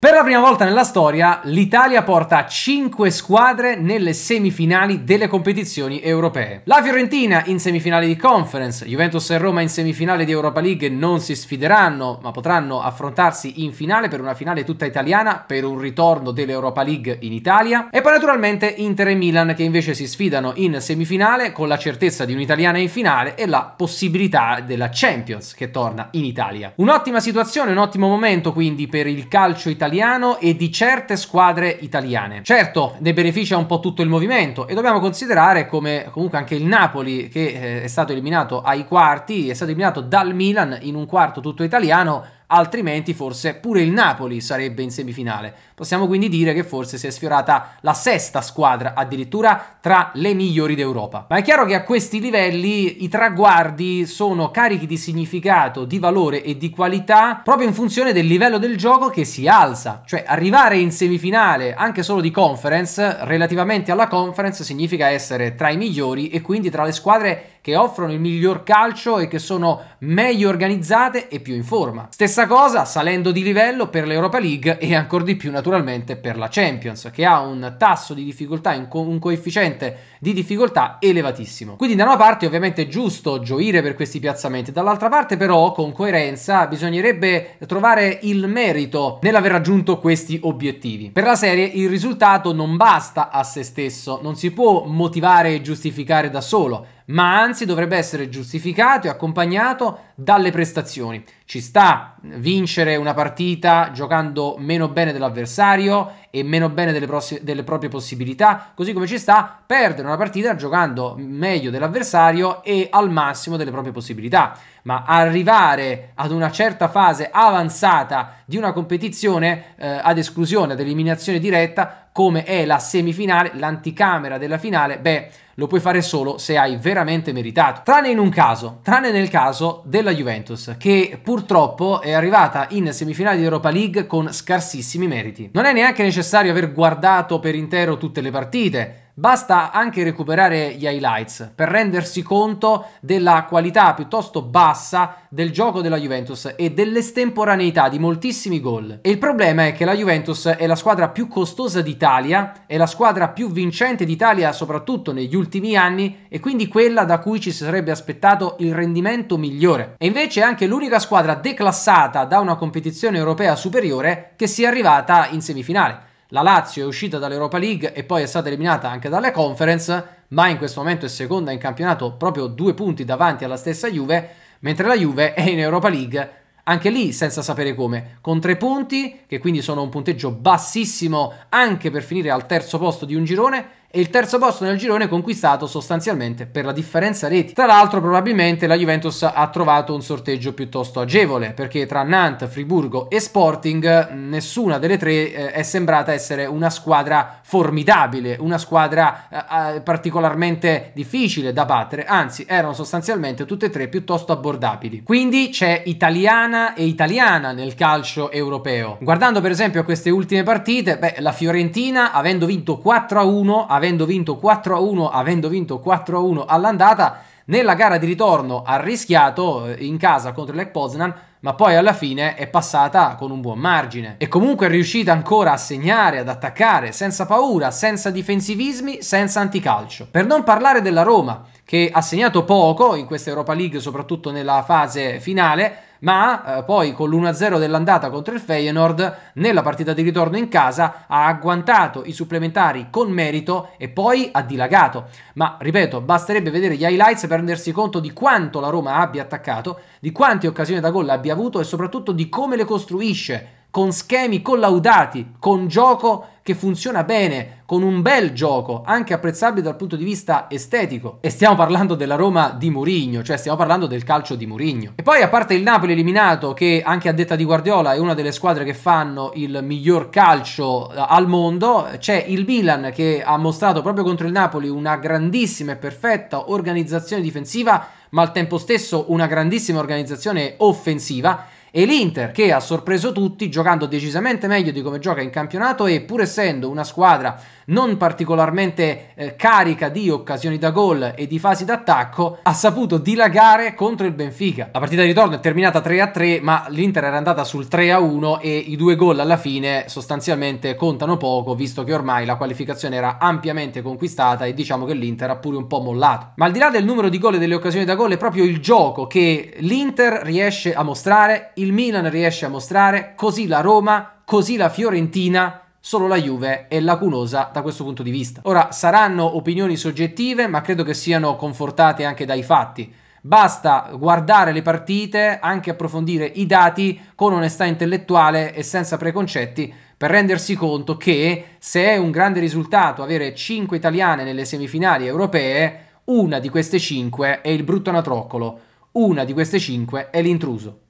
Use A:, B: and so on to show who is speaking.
A: Per la prima volta nella storia l'Italia porta 5 squadre nelle semifinali delle competizioni europee. La Fiorentina in semifinale di Conference, Juventus e Roma in semifinale di Europa League non si sfideranno ma potranno affrontarsi in finale per una finale tutta italiana per un ritorno dell'Europa League in Italia e poi naturalmente Inter e Milan che invece si sfidano in semifinale con la certezza di un'italiana in finale e la possibilità della Champions che torna in Italia. Un'ottima situazione, un ottimo momento quindi per il calcio italiano italiano e di certe squadre italiane. Certo, ne beneficia un po' tutto il movimento e dobbiamo considerare come comunque anche il Napoli che eh, è stato eliminato ai quarti, è stato eliminato dal Milan in un quarto tutto italiano altrimenti forse pure il Napoli sarebbe in semifinale. Possiamo quindi dire che forse si è sfiorata la sesta squadra addirittura tra le migliori d'Europa. Ma è chiaro che a questi livelli i traguardi sono carichi di significato, di valore e di qualità proprio in funzione del livello del gioco che si alza, cioè arrivare in semifinale anche solo di conference relativamente alla conference significa essere tra i migliori e quindi tra le squadre che offrono il miglior calcio e che sono meglio organizzate e più in forma. Stessa cosa salendo di livello per l'Europa League e ancora di più naturalmente per la Champions, che ha un tasso di difficoltà, un, un coefficiente di difficoltà elevatissimo. Quindi da una parte ovviamente è giusto gioire per questi piazzamenti, dall'altra parte però con coerenza bisognerebbe trovare il merito nell'aver raggiunto questi obiettivi. Per la serie il risultato non basta a se stesso, non si può motivare e giustificare da solo ma anzi dovrebbe essere giustificato e accompagnato dalle prestazioni. Ci sta vincere una partita giocando meno bene dell'avversario e meno bene delle, pross- delle proprie possibilità, così come ci sta perdere una partita giocando meglio dell'avversario e al massimo delle proprie possibilità. Ma arrivare ad una certa fase avanzata di una competizione eh, ad esclusione, ad eliminazione diretta, come è la semifinale, l'anticamera della finale, beh, lo puoi fare solo se hai veramente meritato. Tranne in un caso, tranne nel caso della la Juventus, che purtroppo è arrivata in semifinale di Europa League con scarsissimi meriti. Non è neanche necessario aver guardato per intero tutte le partite, Basta anche recuperare gli highlights per rendersi conto della qualità piuttosto bassa del gioco della Juventus e dell'estemporaneità di moltissimi gol. E il problema è che la Juventus è la squadra più costosa d'Italia, è la squadra più vincente d'Italia soprattutto negli ultimi anni e quindi quella da cui ci si sarebbe aspettato il rendimento migliore. E invece è anche l'unica squadra declassata da una competizione europea superiore che sia arrivata in semifinale la Lazio è uscita dall'Europa League e poi è stata eliminata anche dalle conference, ma in questo momento è seconda in campionato proprio due punti davanti alla stessa Juve, mentre la Juve è in Europa League anche lì senza sapere come, con tre punti, che quindi sono un punteggio bassissimo anche per finire al terzo posto di un girone, e il terzo posto nel girone conquistato sostanzialmente per la differenza reti. Tra l'altro probabilmente la Juventus ha trovato un sorteggio piuttosto agevole perché tra Nantes, Friburgo e Sporting nessuna delle tre eh, è sembrata essere una squadra formidabile, una squadra eh, eh particolarmente difficile da battere, anzi erano sostanzialmente tutte e tre piuttosto abbordabili. Quindi c'è italiana e italiana nel calcio europeo. Guardando per esempio queste ultime partite, beh, la Fiorentina avendo vinto 4 a 1 ha avendo vinto 4-1, a avendo vinto 4-1 a all'andata, nella gara di ritorno ha rischiato eh, in casa contro l'Ek Poznan, ma poi alla fine è passata con un buon margine. E comunque è riuscita ancora a segnare, ad attaccare, senza paura, senza difensivismi, senza anticalcio. Per non parlare della Roma, che ha segnato poco in questa Europa League, soprattutto nella fase finale, ma eh, poi con l'1-0 dell'andata contro il Feyenoord nella partita di ritorno in casa ha agguantato i supplementari con merito e poi ha dilagato. Ma ripeto, basterebbe vedere gli highlights per rendersi conto di quanto la Roma abbia attaccato, di quante occasioni da gol abbia avuto e soprattutto di come le costruisce con schemi collaudati, con gioco che funziona bene, con un bel gioco, anche apprezzabile dal punto di vista estetico. E stiamo parlando della Roma di Mourinho, cioè stiamo parlando del calcio di Mourinho. E poi a parte il Napoli eliminato, che anche a detta di Guardiola è una delle squadre che fanno il miglior calcio eh, al mondo, c'è il Milan che ha mostrato proprio contro il Napoli una grandissima e perfetta organizzazione difensiva, ma al tempo stesso una grandissima organizzazione offensiva e l'Inter che ha sorpreso tutti giocando decisamente meglio di come gioca in campionato e pur essendo una squadra non particolarmente eh, carica di occasioni da gol e di fasi d'attacco, ha saputo dilagare contro il Benfica. La partita di ritorno è terminata 3-3, ma l'Inter era andata sul 3-1 e i due gol alla fine sostanzialmente contano poco, visto che ormai la qualificazione era ampiamente conquistata e diciamo che l'Inter ha pure un po' mollato. Ma al di là del numero di gol e delle occasioni da gol, è proprio il gioco che l'Inter riesce a mostrare il Milan riesce a mostrare, così la Roma, così la Fiorentina, solo la Juve è lacunosa da questo punto di vista. Ora saranno opinioni soggettive, ma credo che siano confortate anche dai fatti. Basta guardare le partite, anche approfondire i dati con onestà intellettuale e senza preconcetti per rendersi conto che se è un grande risultato avere 5 italiane nelle semifinali europee, una di queste 5 è il brutto anatroccolo, una di queste 5 è l'intruso.